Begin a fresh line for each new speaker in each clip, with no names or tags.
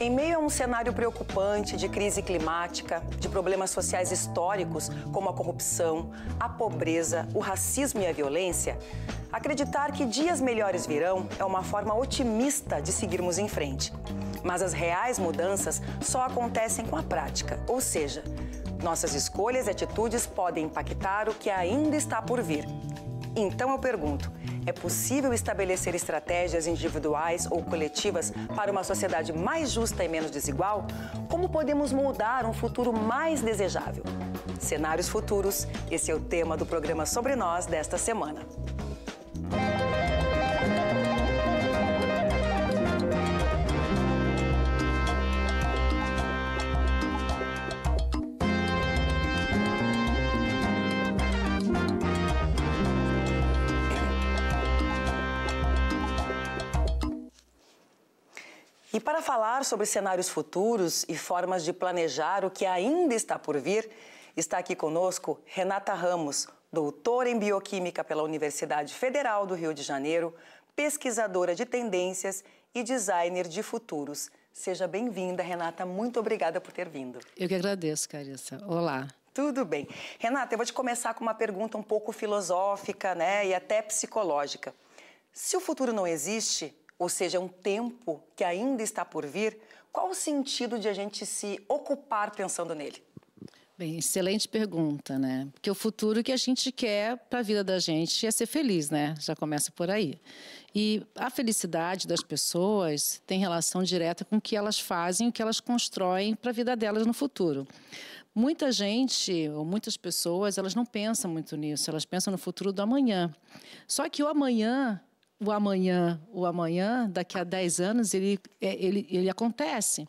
Em meio a um cenário preocupante de crise climática, de problemas sociais históricos como a corrupção, a pobreza, o racismo e a violência, acreditar que dias melhores virão é uma forma otimista de seguirmos em frente. Mas as reais mudanças só acontecem com a prática, ou seja, nossas escolhas e atitudes podem impactar o que ainda está por vir. Então eu pergunto: é possível estabelecer estratégias individuais ou coletivas para uma sociedade mais justa e menos desigual? Como podemos moldar um futuro mais desejável? Cenários futuros, esse é o tema do programa Sobre Nós desta semana. E para falar sobre cenários futuros e formas de planejar o que ainda está por vir, está aqui conosco Renata Ramos, doutora em Bioquímica pela Universidade Federal do Rio de Janeiro, pesquisadora de tendências e designer de futuros. Seja bem-vinda, Renata. Muito obrigada por ter vindo.
Eu que agradeço, Carissa. Olá.
Tudo bem. Renata, eu vou te começar com uma pergunta um pouco filosófica, né, e até psicológica. Se o futuro não existe, ou seja, um tempo que ainda está por vir, qual o sentido de a gente se ocupar pensando nele?
Bem, excelente pergunta, né? Porque o futuro que a gente quer para a vida da gente é ser feliz, né? Já começa por aí. E a felicidade das pessoas tem relação direta com o que elas fazem, o que elas constroem para a vida delas no futuro. Muita gente, ou muitas pessoas, elas não pensam muito nisso, elas pensam no futuro do amanhã. Só que o amanhã o amanhã, o amanhã, daqui a 10 anos, ele, é, ele, ele acontece.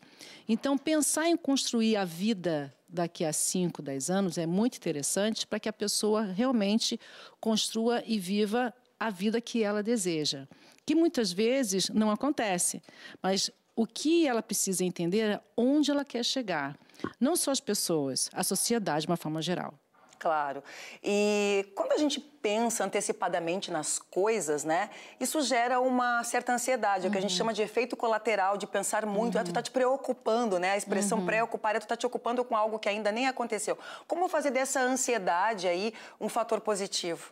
Então, pensar em construir a vida daqui a 5, 10 anos é muito interessante para que a pessoa realmente construa e viva a vida que ela deseja, que muitas vezes não acontece, mas o que ela precisa entender é onde ela quer chegar. Não só as pessoas, a sociedade de uma forma geral
claro. E quando a gente pensa antecipadamente nas coisas, né? Isso gera uma certa ansiedade, uhum. o que a gente uhum. chama de efeito colateral, de pensar muito. Uhum. Ah, tu tá uhum. te preocupando, né? A expressão uhum. preocupar é tu tá te ocupando com algo que ainda nem aconteceu. Como fazer dessa ansiedade aí um fator positivo?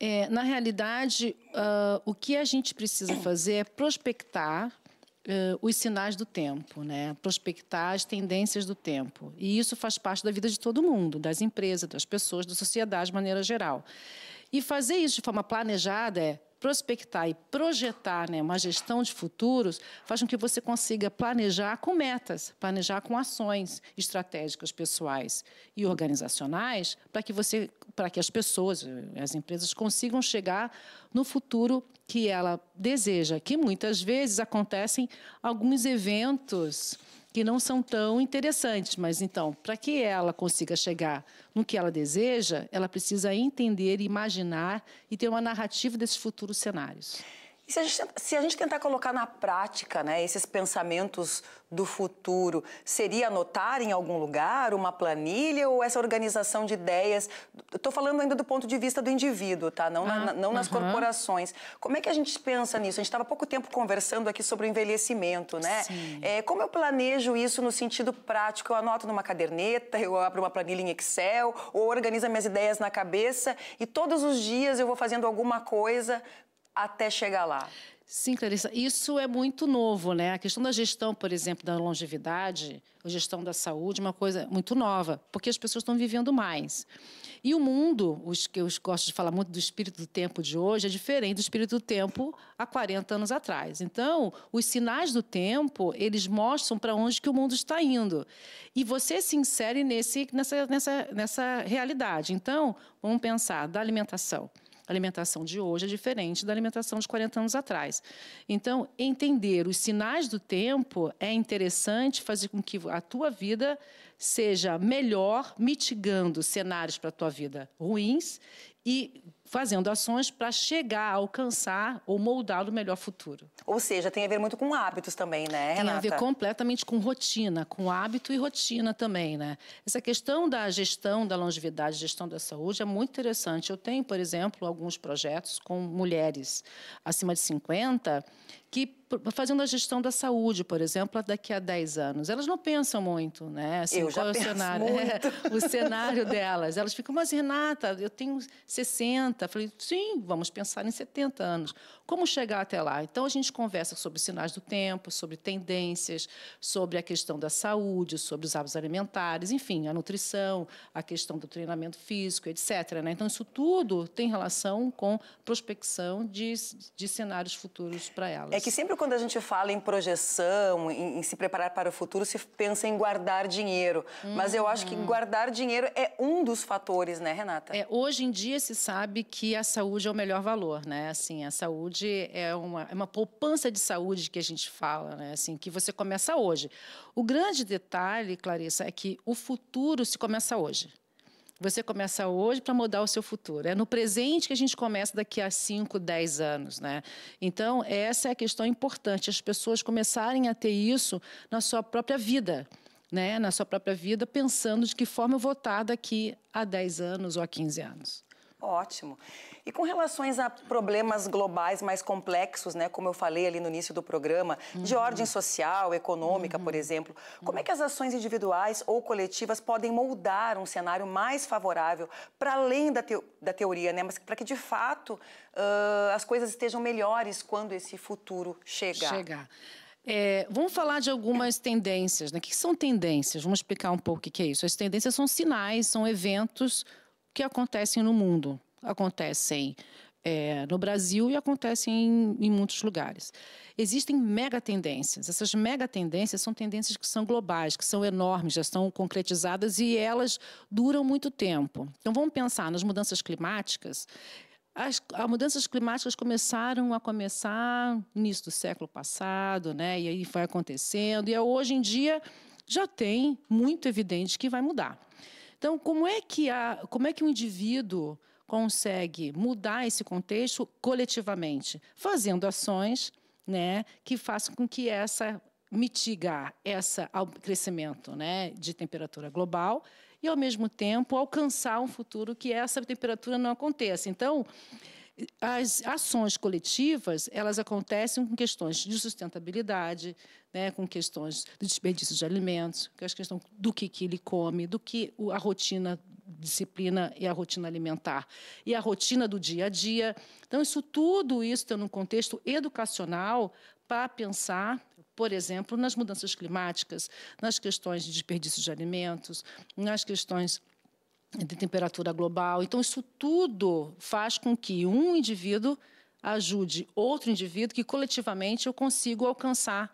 É, na realidade, uh, o que a gente precisa fazer é prospectar uh, os sinais do tempo, né? prospectar as tendências do tempo. E isso faz parte da vida de todo mundo, das empresas, das pessoas, da sociedade de maneira geral. E fazer isso de forma planejada é prospectar e projetar né, uma gestão de futuros faz com que você consiga planejar com metas, planejar com ações estratégicas pessoais e organizacionais para que você, para que as pessoas, as empresas consigam chegar no futuro que ela deseja, que muitas vezes acontecem alguns eventos que não são tão interessantes. Mas então, para que ela consiga chegar no que ela deseja, ela precisa entender, imaginar e ter uma narrativa desses futuros cenários.
E se a, gente, se a gente tentar colocar na prática né, esses pensamentos do futuro, seria anotar em algum lugar uma planilha ou essa organização de ideias? Estou falando ainda do ponto de vista do indivíduo, tá? Não, na, ah, não nas corporações. Como é que a gente pensa nisso? A gente estava há pouco tempo conversando aqui sobre o envelhecimento, né? É, como eu planejo isso no sentido prático? Eu anoto numa caderneta, eu abro uma planilha em Excel, ou organizo minhas ideias na cabeça e todos os dias eu vou fazendo alguma coisa
até chegar lá? Sim, Clarissa, isso é muito novo, né? A questão da gestão, por exemplo, da longevidade, a gestão da saúde, é uma coisa muito nova, porque as pessoas estão vivendo mais. E o mundo, os que eu gosto de falar muito do espírito do tempo de hoje, é diferente do espírito do tempo há 40 anos atrás. Então, os sinais do tempo, eles mostram para onde que o mundo está indo. E você se insere nesse, nessa, nessa, nessa realidade. Então, vamos pensar da alimentação. A alimentação de hoje é diferente da alimentação de 40 anos atrás. Então, entender os sinais do tempo é interessante fazer com que a tua vida seja melhor, mitigando cenários para a tua vida ruins e fazendo ações para chegar a alcançar ou moldar o melhor futuro.
Ou seja, tem a ver muito com hábitos também, né, Renata? Tem a ver
completamente com rotina, com hábito e rotina também, né? Essa questão da gestão da longevidade, gestão da saúde é muito interessante. Eu tenho, por exemplo, alguns projetos com mulheres acima de 50 que fazendo a gestão da saúde, por exemplo, daqui a 10 anos. Elas não pensam muito, né? Assim, eu já é o penso cenário? Muito. É, o cenário delas. Elas ficam, mas Renata, eu tenho 60, 70? Eu falei, sim, vamos pensar em 70 anos. Como chegar até lá? Então, a gente conversa sobre sinais do tempo, sobre tendências, sobre a questão da saúde, sobre os hábitos alimentares, enfim, a nutrição, a questão do treinamento físico, etc. Né? Então, isso tudo tem relação com prospecção de, de cenários futuros para elas. É
que sempre quando a gente fala em projeção, em, em se preparar para o futuro, se pensa em guardar dinheiro. Hum, Mas eu acho que uhum. guardar dinheiro é um
dos fatores, né, Renata? É, hoje em dia se sabe que a saúde é o melhor valor, né? Assim, a saúde é uma, é uma poupança de saúde que a gente fala, né? Assim, que você começa hoje. O grande detalhe, Clarissa, é que o futuro se começa hoje. Você começa hoje para mudar o seu futuro. É no presente que a gente começa daqui a 5, 10 anos, né? Então, essa é a questão importante, as pessoas começarem a ter isso na sua própria vida. Né, na sua própria vida, pensando de que forma eu vou estar daqui a 10 anos ou a 15 anos.
Ótimo. E com relações a problemas globais mais complexos, né, como eu falei ali no início do programa, uhum. de ordem social, econômica, uhum. por exemplo, como é uhum. que as ações individuais ou coletivas podem moldar um cenário mais favorável para além da, te da teoria, né, mas para que de fato uh, as coisas estejam melhores quando esse futuro chegar? Chegar.
É, vamos falar de algumas tendências. Né? O que são tendências? Vamos explicar um pouco o que é isso. As tendências são sinais, são eventos que acontecem no mundo. Acontecem é, no Brasil e acontecem em, em, muitos lugares. Existem mega tendências. Essas mega tendências são tendências que são globais, que são enormes, já estão concretizadas e elas duram muito tempo. Então vamos pensar nas mudanças climáticas. As, as mudanças climáticas começaram a começar no início do século passado, né? E aí foi acontecendo. E é, hoje em dia já tem muito evidente que vai mudar. Então, como é que a, como é que um indivíduo consegue mudar esse contexto coletivamente, fazendo ações, né, que façam com que essa mitigar essa crescimento, né, de temperatura global e ao mesmo tempo alcançar um futuro que essa temperatura não aconteça. Então, as ações coletivas elas acontecem com questões de sustentabilidade, né, com questões de desperdício de alimentos, com é as questões do que, que ele come, do que a rotina disciplina e a rotina alimentar e a rotina do dia a dia. Então isso tudo isso tem um contexto educacional para pensar, por exemplo, nas mudanças climáticas, nas questões de desperdício de alimentos, nas questões de temperatura global. Então, isso tudo faz com que um indivíduo ajude outro indivíduo que coletivamente eu consigo alcançar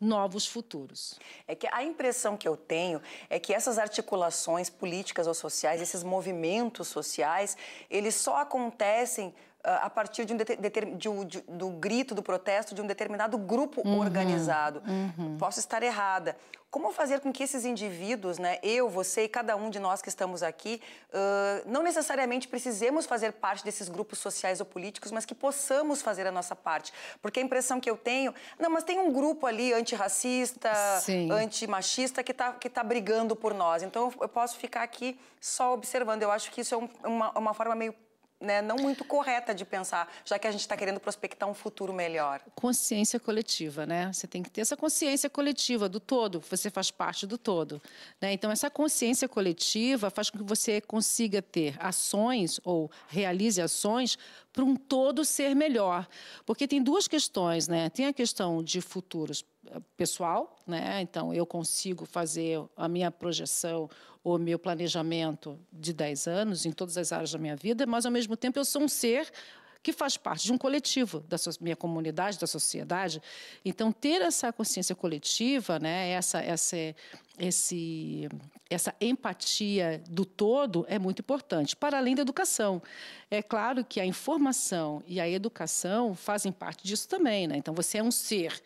novos futuros.
É que a impressão que eu tenho é que essas articulações políticas ou sociais, esses movimentos sociais, eles só acontecem ah, a partir de um, de de, do grito, do protesto de um determinado grupo uhum, organizado. Uhum. Posso estar errada. Como fazer com que esses indivíduos, né, eu, você e cada um de nós que estamos aqui, uh, não necessariamente precisemos fazer parte desses grupos sociais ou políticos, mas que possamos fazer a nossa parte? Porque a impressão que eu tenho, não, mas tem um grupo ali antirracista, antimachista que está que tá brigando por nós. Então eu posso ficar aqui só observando. Eu acho que isso é um, uma, uma forma meio né, não muito correta de pensar, já que a gente está querendo
prospectar um futuro melhor. Consciência coletiva, né? Você tem que ter essa consciência coletiva do todo, você faz parte do todo. Né? Então, essa consciência coletiva faz com que você consiga ter ações ou realize ações para um todo ser melhor. Porque tem duas questões, né? Tem a questão de futuros eh, pessoal, né? Então, eu consigo fazer a minha projeção o meu planejamento de 10 anos em todas as áreas da minha vida, mas ao mesmo tempo eu sou um ser que faz parte de um coletivo, da sua, minha comunidade, da sociedade. Então, ter essa consciência coletiva, né, essa, essa, esse, essa empatia do todo é muito importante, para além da educação. É claro que a informação e a educação fazem parte disso também. Né? Então, você é um ser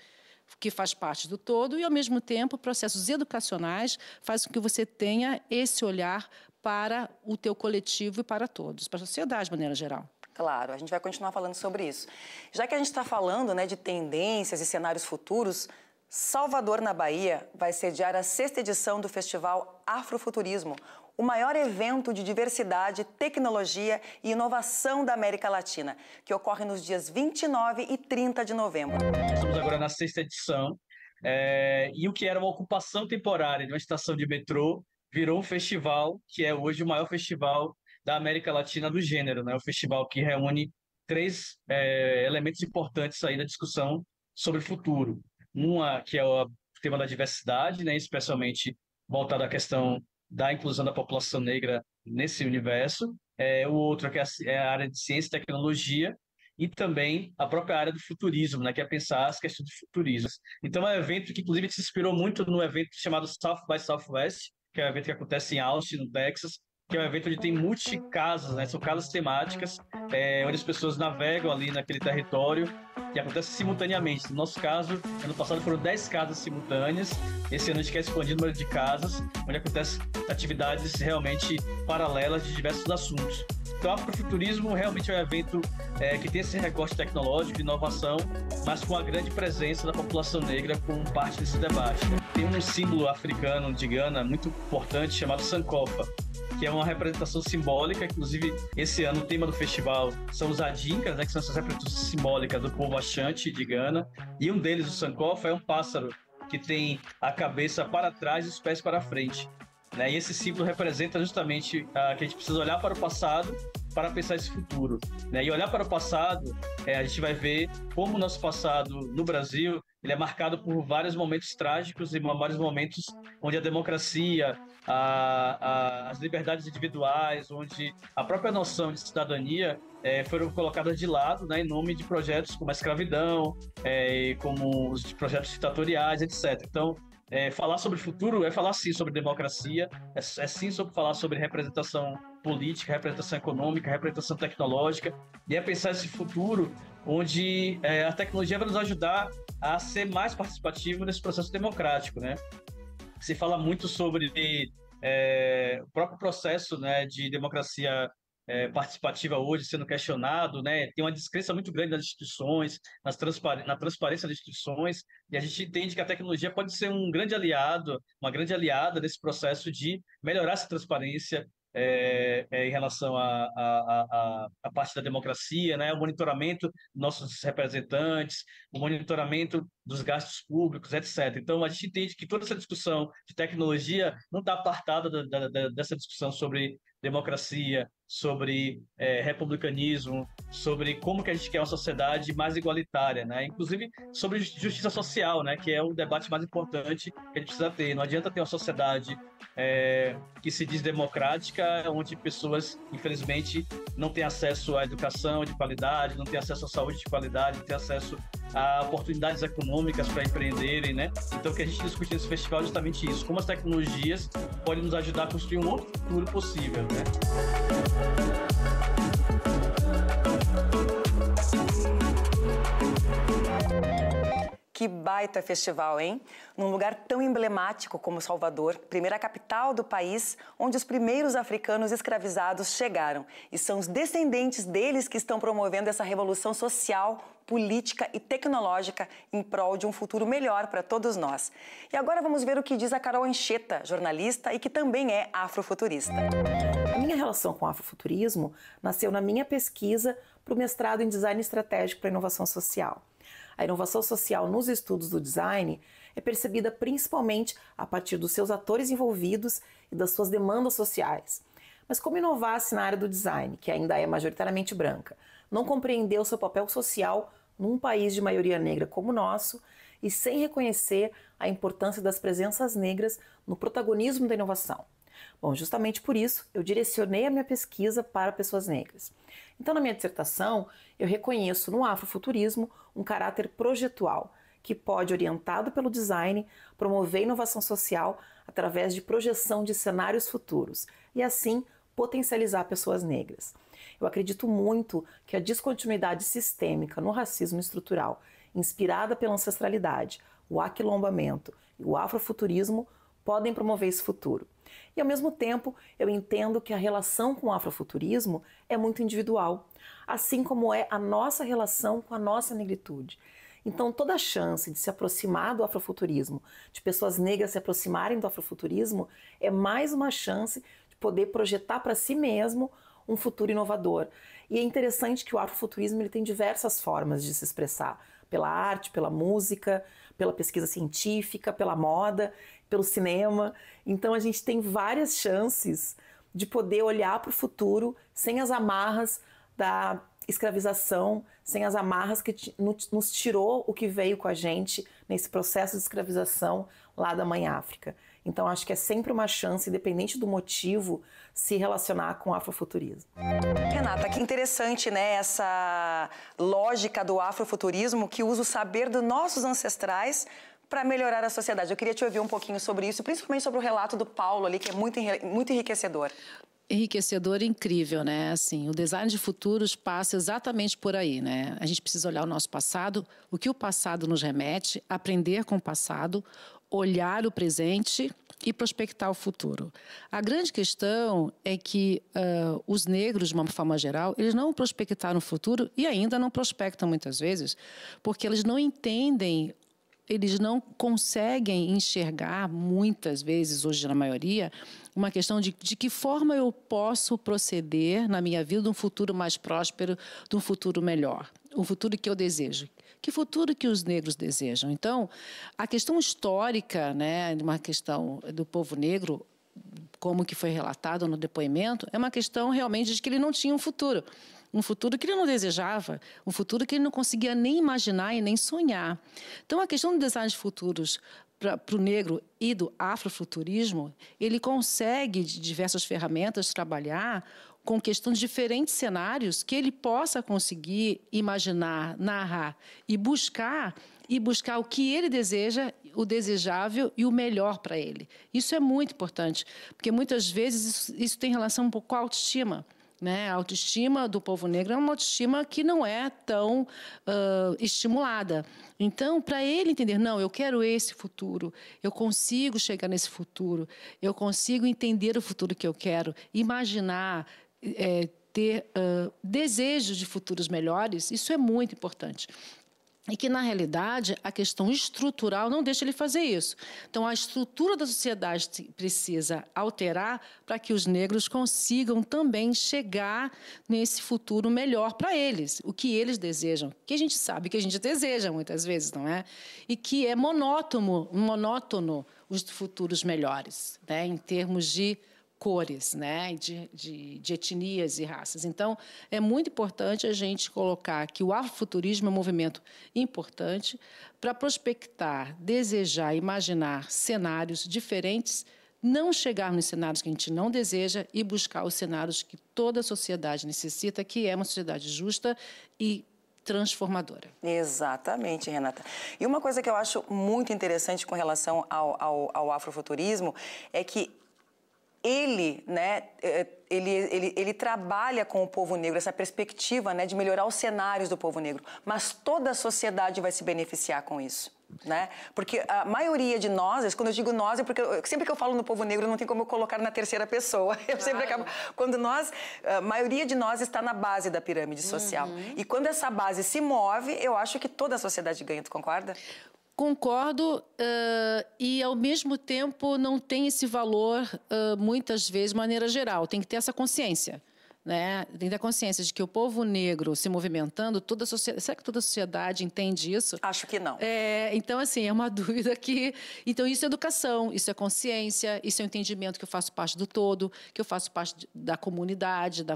que faz parte do todo e, ao mesmo tempo, processos educacionais fazem com que você tenha esse olhar para o teu coletivo e para todos, para a sociedade de maneira geral. Claro, a gente vai continuar falando sobre isso.
Já que a gente está falando né, de tendências e cenários futuros, Salvador, na Bahia, vai sediar a sexta edição do Festival Afrofuturismo, o maior evento de diversidade, tecnologia e inovação da América Latina, que ocorre nos dias 29 e 30 de novembro. Estamos agora
na sexta edição. É, e o que era uma ocupação temporária de uma estação de metrô virou um festival que é hoje o maior festival da América Latina do gênero, né? O festival que reúne três é, elementos importantes aí da discussão sobre o futuro. Uma que é o tema da diversidade, né? Especialmente voltada à questão da inclusão da população negra nesse universo, é, o outro que é, é a área de ciência e tecnologia, e também a própria área do futurismo, né, que é pensar as questões do futurismo. Então é um evento que, inclusive, se inspirou muito no evento chamado South by Southwest, que é um evento que acontece em Austin, no Texas, que é um evento onde tem multicasas, né? São casas temáticas, é, onde as pessoas navegam ali naquele território e acontece simultaneamente. No nosso caso, ano passado foram 10 casas simultâneas, esse ano a gente quer expandir o número de casas, onde acontecem atividades realmente paralelas de diversos assuntos. Então, o Afrofuturismo realmente é um evento é, que tem esse recorte tecnológico, de inovação, mas com a grande presença da população negra como parte desse debate. Tem um símbolo africano de Gana muito importante chamado Sankofa, que é uma representação simbólica. Inclusive, esse ano o tema do festival são os adincas, né, que são essas representações simbólicas do povo achante de Gana. E um deles, o Sankofa, é um pássaro que tem a cabeça para trás e os pés para frente. Né? E esse símbolo representa justamente ah, que a gente precisa olhar para o passado para pensar esse futuro. Né? E olhar para o passado, é, a gente vai ver como o nosso passado no Brasil ele é marcado por vários momentos trágicos e vários momentos onde a democracia, a, a, as liberdades individuais, onde a própria noção de cidadania é, foram colocadas de lado né, em nome de projetos como a escravidão, é, como os projetos ditatoriais, etc. Então, é, falar sobre o futuro é falar sim sobre democracia, é, é, sim sobre falar sobre representação política, representação econômica, representação tecnológica, e é pensar esse futuro onde é, a tecnologia vai nos ajudar a ser mais participativo nesse processo democrático, né? se fala muito sobre é, o próprio processo né, de democracia é, participativa hoje sendo questionado, né? Tem uma descrença muito grande nas instituições, nas transpar na transparência das instituições, e a gente entende que a tecnologia pode ser um grande aliado, uma grande aliada nesse processo de melhorar essa transparência, é, é, em relação à parte da democracia, né? o monitoramento dos nossos representantes, o monitoramento dos gastos públicos, etc. Então, a gente entende que toda essa discussão de tecnologia não está apartada da, da, da, dessa discussão sobre democracia, sobre é, republicanismo, sobre como que a gente quer uma sociedade mais igualitária, né? Inclusive sobre justiça social, né? Que é o debate mais importante que a gente precisa ter. Não adianta ter uma sociedade é, que se diz democrática, onde pessoas, infelizmente, não têm acesso à educação de qualidade, não têm acesso à saúde de qualidade, não têm acesso a oportunidades econômicas para empreenderem, né? Então, o que a gente discute nesse festival é justamente isso: como as tecnologias podem nos ajudar a construir um outro futuro possível né?
Que baita festival, hein? Num lugar tão emblemático como Salvador, primeira capital do país, onde os primeiros africanos escravizados chegaram. E são os descendentes deles que estão promovendo essa revolução social, política e tecnológica em prol de um futuro melhor para todos nós. E agora vamos ver o que diz a Carol Ancheta, jornalista e que também é afrofuturista. A minha relação
com o afrofuturismo nasceu na minha pesquisa para o mestrado em design estratégico para inovação social. A inovação social nos estudos do design é percebida principalmente a partir dos seus atores envolvidos e das suas demandas sociais. Mas como inovar-se na área do design, que ainda é majoritariamente branca, não compreendeu seu papel social num país de maioria negra como o nosso e sem reconhecer a importância das presenças negras no protagonismo da inovação? Bom, justamente por isso eu direcionei a minha pesquisa para pessoas negras. Então, na minha dissertação, eu reconheço no afrofuturismo um caráter projetual que pode, orientado pelo design, promover inovação social através de projeção de cenários futuros e assim potencializar pessoas negras. Eu acredito muito que a descontinuidade sistêmica no racismo estrutural, inspirada pela ancestralidade, o aquilombamento e o afrofuturismo podem promover esse futuro. E ao mesmo tempo, eu entendo que a relação com o afrofuturismo é muito individual, assim como é a nossa relação com a nossa negritude. Então, toda a chance de se aproximar do afrofuturismo, de pessoas negras se aproximarem do afrofuturismo, é mais uma chance de poder projetar para si mesmo um futuro inovador. E é interessante que o afrofuturismo ele tem diversas formas de se expressar, pela arte, pela música, pela pesquisa científica, pela moda pelo cinema. Então a gente tem várias chances de poder olhar para o futuro sem as amarras da escravização, sem as amarras que nos tirou o que veio com a gente nesse processo de escravização lá da Mãe África. Então acho que é sempre uma chance, independente do motivo, se relacionar com o afrofuturismo.
Renata, que interessante, né, essa lógica do afrofuturismo que usa o saber dos nossos ancestrais para melhorar a sociedade. Eu queria te ouvir um
pouquinho sobre isso, principalmente sobre o relato do Paulo ali, que é muito, muito enriquecedor. Enriquecedor e incrível, né? Assim, o design de futuros passa exatamente por aí, né? A gente precisa olhar o nosso passado, o que o passado nos remete, aprender com o passado, olhar o presente e prospectar o futuro. A grande questão é que uh, os negros, de uma forma geral, eles não prospectaram o futuro e ainda não prospectam muitas vezes, porque eles não entendem eles não conseguem enxergar, muitas vezes, hoje na maioria, uma questão de, de que forma eu posso proceder na minha vida de um futuro mais próspero, de um futuro melhor, um futuro que eu desejo. Que futuro que os negros desejam? Então, a questão histórica, né, uma questão do povo negro, como que foi relatado no depoimento, é uma questão realmente de que ele não tinha um futuro um futuro que ele não desejava, um futuro que ele não conseguia nem imaginar e nem sonhar. Então, a questão do design de futuros para o negro e do afrofuturismo, ele consegue, de diversas ferramentas, trabalhar com questões de diferentes cenários que ele possa conseguir imaginar, narrar e buscar e buscar o que ele deseja, o desejável e o melhor para ele. Isso é muito importante, porque muitas vezes isso, isso tem relação um pouco com a autoestima. Né? A autoestima do povo negro é uma autoestima que não é tão uh, estimulada. Então, para ele entender, não, eu quero esse futuro, eu consigo chegar nesse futuro, eu consigo entender o futuro que eu quero, imaginar, é, ter uh, desejos de futuros melhores, isso é muito importante. E que, na realidade, a questão estrutural não deixa ele fazer isso. Então, a estrutura da sociedade precisa alterar para que os negros consigam também chegar nesse futuro melhor para eles, o que eles desejam, que a gente sabe que a gente deseja muitas vezes, não é? E que é monótono, monótono os futuros melhores, né? em termos de cores, né, de, de, de, etnias e raças. Então, é muito importante a gente colocar que o afrofuturismo é um movimento importante para prospectar, desejar, imaginar cenários diferentes, não chegar nos cenários que a gente não deseja e buscar os cenários que toda a sociedade necessita, que é uma sociedade justa e transformadora.
Exatamente, Renata.
E uma coisa que eu acho muito interessante com relação ao, ao,
ao afrofuturismo é que ele, né, é, ele, ele, ele trabalha com o povo negro, essa perspectiva né, de melhorar os cenários do povo negro. Mas toda a sociedade vai se beneficiar com isso. Né? Porque a maioria de nós, quando eu digo nós, é porque eu, sempre que eu falo no povo negro, não tem como eu colocar na terceira pessoa. Eu claro. sempre acabo. Quando nós, a maioria de nós está na base da pirâmide social. Uhum. E quando essa base se move, eu acho que toda a sociedade ganha, tu concorda?
Concordo uh, e, ao mesmo tempo, não tem esse valor, uh, muitas vezes, de maneira geral. Tem que ter essa consciência. Né? Tem que ter consciência de que o povo negro se movimentando, toda a sociedade, será que toda a sociedade entende isso? Acho que não. É, então, assim, é uma dúvida que... Então, isso é educação, isso é consciência, isso é o um entendimento que eu faço parte do todo, que eu faço parte da comunidade, da,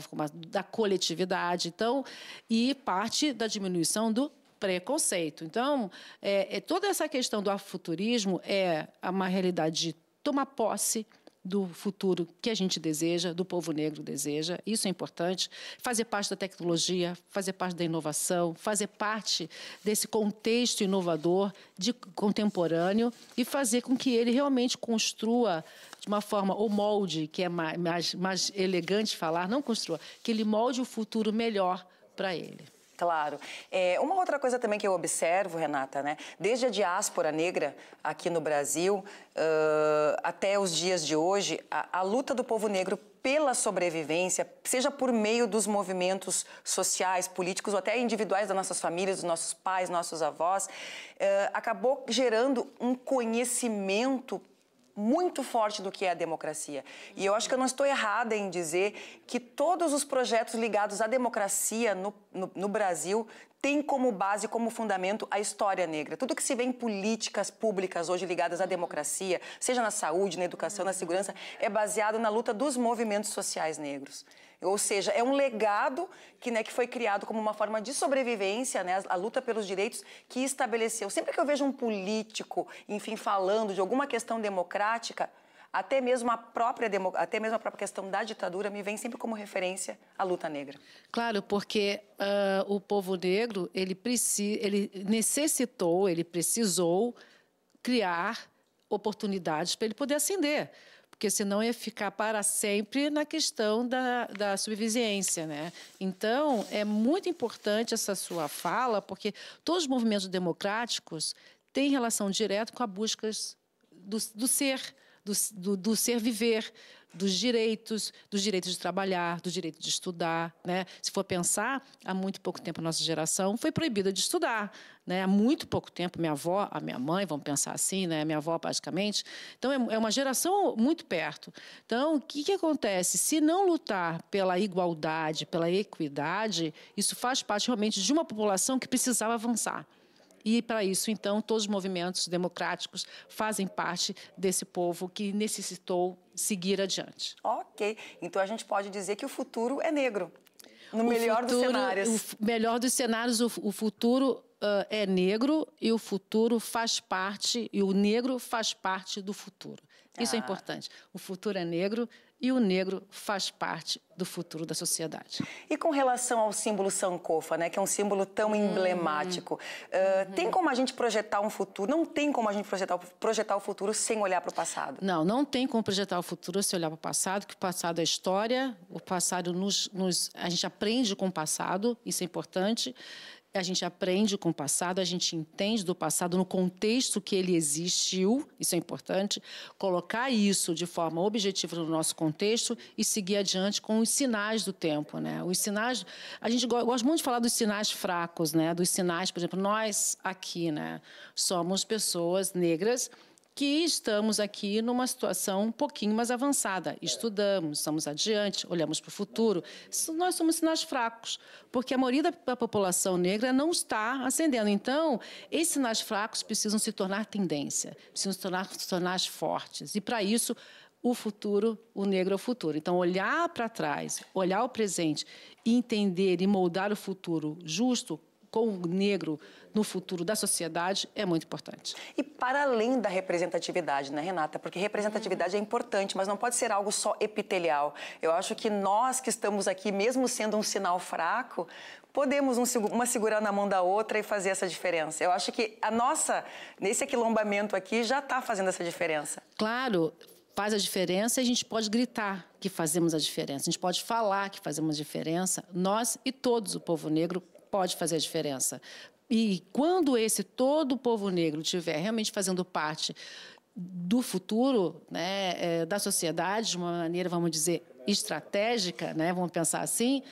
da coletividade, então, e parte da diminuição do preconceito. Então, é, é, toda essa questão do afuturismo é uma realidade de tomar posse do futuro que a gente deseja, do povo negro deseja. Isso é importante. Fazer parte da tecnologia, fazer parte da inovação, fazer parte desse contexto inovador, de contemporâneo e fazer com que ele realmente construa de uma forma ou molde, que é mais, mais, mais elegante falar, não construa, que ele molde o futuro melhor para ele. Claro. É, uma outra coisa
também que eu observo, Renata, né? Desde a diáspora negra aqui no Brasil uh, até os dias de hoje, a, a luta do povo negro pela sobrevivência, seja por meio dos movimentos sociais, políticos ou até individuais das nossas famílias, dos nossos pais, nossos avós, uh, acabou gerando um conhecimento muito forte do que é a democracia. E eu acho que eu não estou errada em dizer que todos os projetos ligados à democracia no, no, no Brasil têm como base, como fundamento, a história negra. Tudo que se vê em políticas públicas hoje ligadas à democracia, seja na saúde, na educação, na segurança, é baseado na luta dos movimentos sociais negros. Ou seja, é um legado que, né, que foi criado como uma forma de sobrevivência, né, a luta pelos direitos que estabeleceu. Sempre que eu vejo um político, enfim, falando de alguma questão democrática, até mesmo a própria até mesmo a própria questão da ditadura me vem sempre como referência à luta negra.
Claro, porque uh, o povo negro ele, preci ele necessitou, ele precisou criar oportunidades para ele poder ascender porque senão ia ficar para sempre na questão da, da subvivência. Né? Então, é muito importante essa sua fala, porque todos os movimentos democráticos têm relação direta com a busca do, do ser, do, do, do ser viver, dos direitos, dos direitos de trabalhar, do direito de estudar, né? Se for pensar, há muito pouco tempo a nossa geração foi proibida de estudar, né? Há muito pouco tempo minha avó, a minha mãe, vamos pensar assim, né? Minha avó basicamente. Então é, é uma geração muito perto. Então o que, que acontece se não lutar pela igualdade, pela equidade? Isso faz parte realmente de uma população que precisava avançar. E para isso, então, todos os movimentos democráticos fazem parte desse povo que necessitou seguir adiante.
Ok. Então a gente pode dizer que o futuro é negro.
No o melhor futuro, dos cenários. O melhor dos cenários, o, o futuro uh, é negro e o futuro faz parte, e o negro faz parte do futuro. Isso é ah. é importante. O futuro é negro e o negro faz parte do futuro da sociedade.
E com relação ao símbolo Sankofa, né, que é um símbolo tão uhum. emblemático, uh, tem como a gente projetar um futuro? Não tem como a gente projetar, projetar o futuro sem olhar para o
passado? Não, não tem como projetar o futuro sem olhar para o passado, que o passado é história, o passado nos, nos a gente aprende com o passado, isso é importante a gente aprende com o passado, a gente entende do passado no contexto que ele existiu, isso é importante, colocar isso de forma objetiva no nosso contexto e seguir adiante com os sinais do tempo, né? Os sinais, a gente gosta muito de falar dos sinais fracos, né? Dos sinais, por exemplo, nós aqui, né, somos pessoas negras que estamos aqui numa situação um pouquinho mais avançada. Estudamos, estamos adiante, olhamos para o futuro. Nós somos sinais fracos, porque a maioria da população negra não está ascendendo. Então, esses sinais fracos precisam se tornar tendência, precisam se tornar sinais fortes. E, para isso, o futuro, o negro é o futuro. Então, olhar para trás, olhar o presente, entender e moldar o futuro justo com o negro no futuro da sociedade é muito importante. E
para além da representatividade, né, Renata? Porque representatividade é importante, mas não pode ser algo só epitelial. Eu acho que nós que estamos aqui, mesmo sendo um sinal fraco, podemos uma segurar na mão da outra e fazer essa diferença. Eu acho que a nossa, nesse aquilombamento aqui, já está fazendo essa diferença.
Claro, faz a diferença e a gente pode gritar que fazemos a diferença, a gente pode falar que fazemos a diferença, nós e todos o povo negro pode fazer a diferença. E quando esse todo o povo negro estiver realmente fazendo parte do futuro né, eh, da sociedade, de uma maneira, vamos dizer, estratégica, né, vamos pensar assim,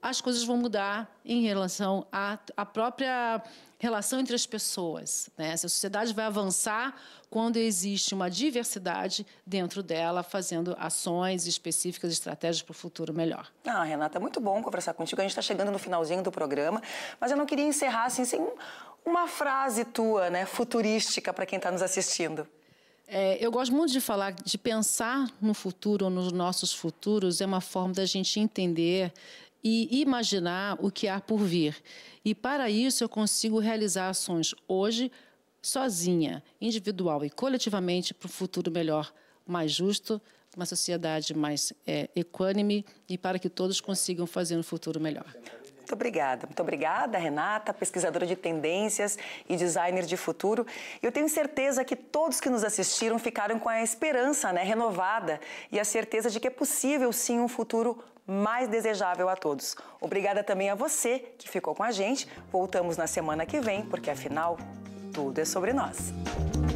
as coisas vão mudar em relação à, à própria relação entre as pessoas. Né? sociedade vai avançar quando existe uma diversidade dentro dela, fazendo ações específicas, estratégias para o futuro melhor. Ah, Renata, é muito bom conversar contigo. A gente está chegando no finalzinho do programa, mas eu não queria encerrar assim, sem
uma frase tua, né, futurística, para quem está nos assistindo.
É, eu gosto muito de falar, de pensar no futuro ou nos nossos futuros, é uma forma da gente entender e imaginar o que há por vir. E para isso eu consigo realizar ações hoje, sozinha, individual e coletivamente, para um futuro melhor, mais justo, uma sociedade mais é, equânime e para que todos consigam fazer um futuro melhor.
Muito obrigada. Muito obrigada, Renata, pesquisadora de tendências e designer de futuro. Eu tenho certeza que todos que nos assistiram ficaram com a esperança né, renovada e a certeza de que é possível, sim, um futuro mais desejável a todos. Obrigada também a você que ficou com a gente. Voltamos na semana que vem, porque afinal, tudo é sobre nós.